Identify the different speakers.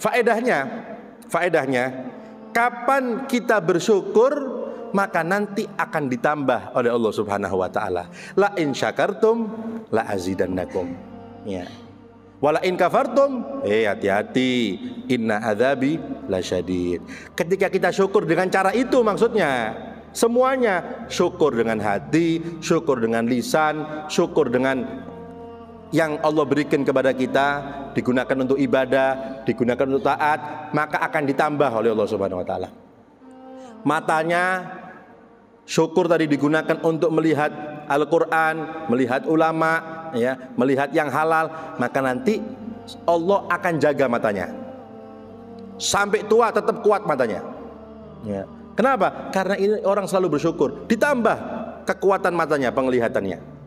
Speaker 1: Faedahnya, faedahnya kapan kita bersyukur maka nanti akan ditambah oleh Allah Subhanahu wa taala. La in syakartum la azidannakum. Ya. Wala in kafartum, eh hati-hati, inna adzabi lasyadid. Ketika kita syukur dengan cara itu maksudnya, semuanya syukur dengan hati, syukur dengan lisan, syukur dengan yang Allah berikan kepada kita digunakan untuk ibadah, digunakan untuk taat, maka akan ditambah oleh Allah Subhanahu wa taala. Matanya syukur tadi digunakan untuk melihat Al-Qur'an, melihat ulama, ya, melihat yang halal, maka nanti Allah akan jaga matanya. Sampai tua tetap kuat matanya. Ya. Kenapa? Karena ini orang selalu bersyukur, ditambah kekuatan matanya, penglihatannya.